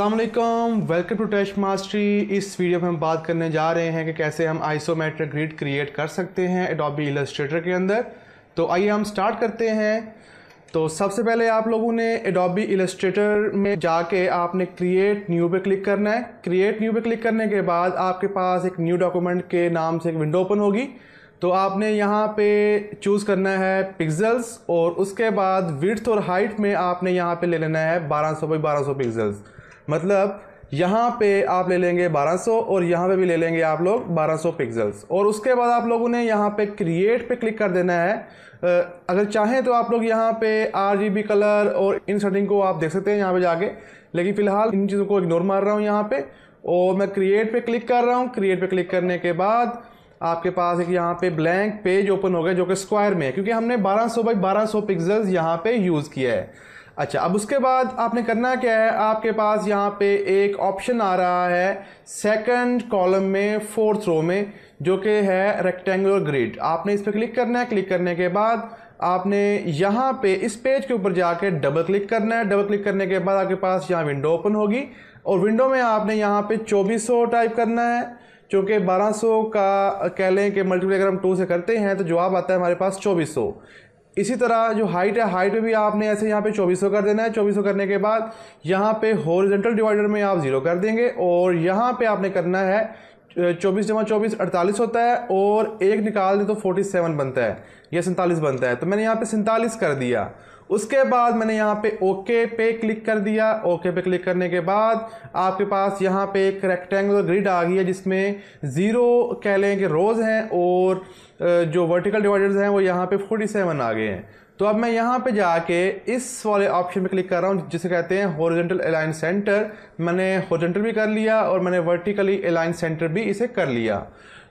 असलकम welcome to test mastery इस video में हम बात करने जा रहे हैं कि कैसे हम आइसोमेट्रिक ग्रिड क्रिएट कर सकते हैं एडोबी इलस्ट्रेटर के अंदर तो आइए हम स्टार्ट करते हैं तो सबसे पहले आप लोगों ने एडोबी इलस्ट्रेटर में जाके आपने क्रिएट न्यू पे क्लिक करना है क्रिएट न्यू पे क्लिक करने के बाद आपके पास एक न्यू डॉक्यूमेंट के नाम से एक विंडो ओपन होगी तो आपने यहाँ पे चूज़ करना है पिक्सल्स और उसके बाद विड्थ और हाइट में आपने यहाँ पे ले लेना है 1200 सौ बाई बारह पिक्सल्स मतलब यहाँ पे आप ले लेंगे 1200 और यहाँ पे भी ले लेंगे आप लोग 1200 पिक्सल्स और उसके बाद आप लोगों ने यहाँ पे क्रिएट पे क्लिक कर देना है अगर चाहें तो आप लोग यहाँ पे आर कलर और इन सेटिंग को आप देख सकते हैं यहाँ पे जाके लेकिन फिलहाल इन चीज़ों को इग्नोर मार रहा हूँ यहाँ पे और मैं क्रिएट पे क्लिक कर रहा हूँ क्रिएट पर क्लिक करने के बाद आपके पास एक यहाँ पे ब्लैंक पेज ओपन हो गया जो कि स्क्वायर में है क्योंकि हमने 1200 बाई सौ पिक्जल्स यहाँ पर यूज़ किया है अच्छा अब उसके बाद आपने करना क्या है आपके पास यहाँ पे एक ऑप्शन आ रहा है सेकंड कॉलम में फोर्थ रो में जो कि है रेक्टेंगुलर ग्रिड आपने इस पर क्लिक करना है क्लिक करने के बाद आपने यहाँ पे इस पेज के ऊपर जाके डबल क्लिक करना है डबल क्लिक करने के बाद आपके पास यहाँ विंडो ओपन होगी और विंडो में आपने यहाँ पे 2400 टाइप करना है क्योंकि 1200 का कह लें कि मल्टीप्लाई अगर हम टू से करते हैं तो जवाब आता है हमारे पास 2400 इसी तरह जो हाइट है हाइट भी आपने ऐसे यहाँ पे 2400 कर देना है 2400 करने के बाद यहाँ पे हॉरिजेंटल डिवाइडर में आप ज़ीरो कर देंगे और यहाँ पे आपने करना है चौबीस जमा चौबीस अड़तालीस होता है और एक निकाल दें तो फोर्टी सेवन बनता है या सैंतालीस बनता है तो मैंने यहाँ पे सैंतालीस कर दिया उसके बाद मैंने यहाँ पे ओके पे क्लिक कर दिया ओके पे क्लिक करने के बाद आपके पास यहाँ पे एक रेक्टेंगुलर ग्रिड आ गई है जिसमें ज़ीरो कह लें कि रोज़ हैं और जो वर्टिकल डिवाइडर्स हैं वो यहाँ पे 47 आ गए हैं तो अब मैं यहाँ पे जाके इस वाले ऑप्शन पे क्लिक कर रहा हूँ जिसे कहते हैं हॉरिजेंटल अलाइन सेंटर मैंने हॉरिजेंटल भी कर लिया और मैंने वर्टिकली अलाइन सेंटर भी इसे कर लिया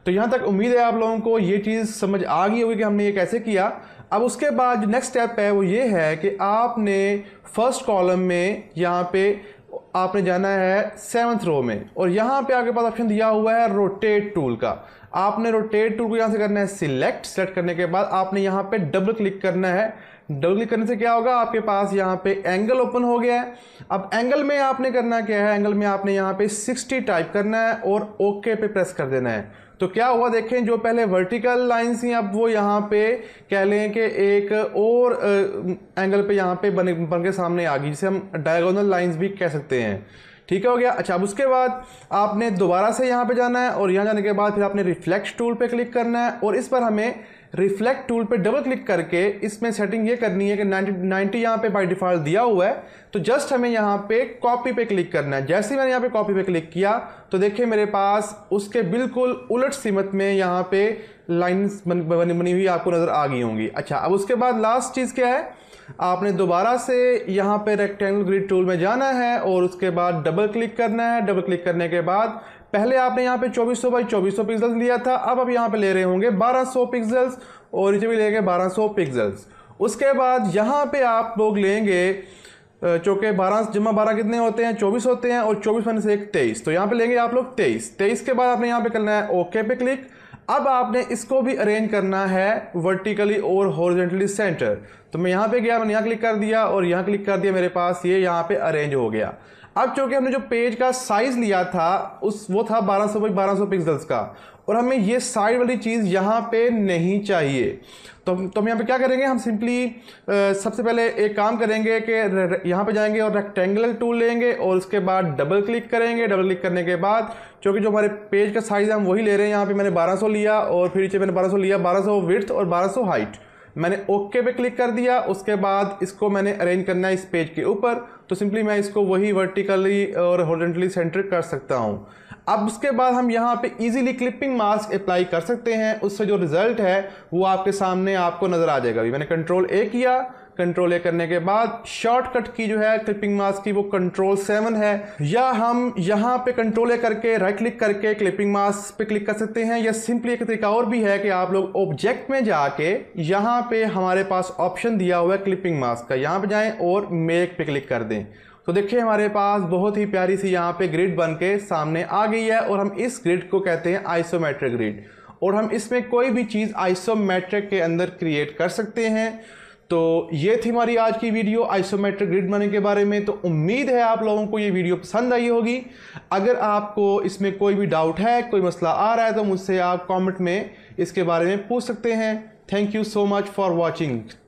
तो यहाँ तक उम्मीद है आप लोगों को ये चीज़ समझ आ गई होगी कि हमने ये कैसे किया अब उसके बाद जो नेक्स्ट स्टेप है वो ये है कि आपने फर्स्ट कॉलम में यहाँ पे आपने जाना है सेवन्थ रो में और यहाँ पे आपके पास ऑप्शन दिया हुआ है रोटेट टूल का आपने रोटेट टूल को यहाँ से करना है सिलेक्ट सेलेक्ट करने के बाद आपने यहाँ पे डबल क्लिक करना है डबल क्लिक करने से क्या होगा आपके पास यहाँ पे एंगल ओपन हो गया है अब एंगल में आपने करना क्या है एंगल में आपने यहाँ पे 60 टाइप करना है और ओके पे प्रेस कर देना है तो क्या हुआ देखें जो पहले वर्टिकल लाइन थी अब वो यहाँ पे कह लें कि एक और एंगल पे यहाँ पे बन बन के सामने आ गई जिसे हम डायगोनल लाइंस भी कह सकते हैं ठीक हो गया अच्छा अब उसके बाद आपने दोबारा से यहाँ पे जाना है और यहाँ जाने के बाद फिर आपने रिफ्लेक्ट टूल पे क्लिक करना है और इस पर हमें रिफ्लेक्ट टूल पे डबल क्लिक करके इसमें सेटिंग ये करनी है कि 90 90 यहाँ पे बाय डिफ़ॉल्ट दिया हुआ है तो जस्ट हमें यहाँ पे कॉपी पे क्लिक करना है जैसे ही मैंने यहाँ पे कॉपी पे क्लिक किया तो देखिए मेरे पास उसके बिल्कुल उलट सीमत में यहाँ पे लाइन्स बन, बनी हुई आपको नज़र आ गई होंगी अच्छा अब उसके बाद लास्ट चीज़ क्या है आपने दोबारा से यहाँ पे रेक्टेंगल ग्रिड टूल में जाना है और उसके बाद डबल क्लिक करना है डबल क्लिक करने के बाद पहले आपने यहाँ पे 2400 बाई 2400 पिक्सल्स लिया था अब आप यहाँ पे ले रहे होंगे 1200 पिक्सल्स और इसे भी लेंगे 1200 पिक्सल्स उसके बाद यहाँ पे आप लोग लेंगे चौके बारह जमा बारह कितने होते हैं चौबीस होते हैं और चौबीस से एक तेईस तो यहाँ पे लेंगे आप लोग तेईस तेईस के बाद आपने यहाँ पे करना है ओके पे क्लिक अब आपने इसको भी अरेंज करना है वर्टिकली और हॉरिजेंटली सेंटर तो मैं यहां पे गया मैंने यहां क्लिक कर दिया और यहां क्लिक कर दिया मेरे पास ये यहां पे अरेंज हो गया अब चूंकि हमने जो पेज का साइज लिया था उस वो था 1200 सौ बाई बारह पिक्सल्स का और हमें ये साइड वाली चीज़ यहां पे नहीं चाहिए तो तो हम यहाँ पे क्या करेंगे हम सिंपली सबसे पहले एक काम करेंगे कि यहाँ पे जाएंगे और रेक्टेंगुलर टूल लेंगे और उसके बाद डबल क्लिक करेंगे डबल क्लिक करने के बाद क्योंकि जो हमारे पेज का साइज़ है हम वही ले रहे हैं यहाँ पे मैंने 1200 लिया और फिर नीचे मैंने 1200 लिया 1200 सौ और 1200 हाइट मैंने ओके okay पे क्लिक कर दिया उसके बाद इसको मैंने अरेंज करना है इस पेज के ऊपर तो सिंपली मैं इसको वही वर्टिकली और हॉर्जेंटली सेंटर कर सकता हूँ अब उसके बाद हम यहाँ पे इजीली क्लिपिंग मास्क अप्लाई कर सकते हैं उससे जो रिजल्ट है वो आपके सामने आपको नज़र आ जाएगा अभी मैंने कंट्रोल ए किया कंट्रोल ए करने के बाद शॉर्टकट की जो है क्लिपिंग मास्क की वो कंट्रोल सेवन है या हम यहाँ पे कंट्रोल ए करके राइट क्लिक करके क्लिपिंग मास्क पे क्लिक कर सकते हैं या सिंपली एक तरीका और भी है कि आप लोग ऑब्जेक्ट में जाके यहाँ पे हमारे पास ऑप्शन दिया हुआ है क्लिपिंग मास्क का यहाँ पे जाएं और मेक पे क्लिक कर दें तो देखिए हमारे पास बहुत ही प्यारी सी यहाँ पे ग्रिड बन के सामने आ गई है और हम इस ग्रिड को कहते हैं आइसोमेट्रिक ग्रिड और हम इसमें कोई भी चीज़ आइसोमेट्रिक के अंदर क्रिएट कर सकते हैं तो ये थी हमारी आज की वीडियो आइसोमेट्रिक ग्रिड बनने के बारे में तो उम्मीद है आप लोगों को ये वीडियो पसंद आई होगी अगर आपको इसमें कोई भी डाउट है कोई मसला आ रहा है तो मुझसे आप कॉमेंट में इसके बारे में पूछ सकते हैं thank you so much for watching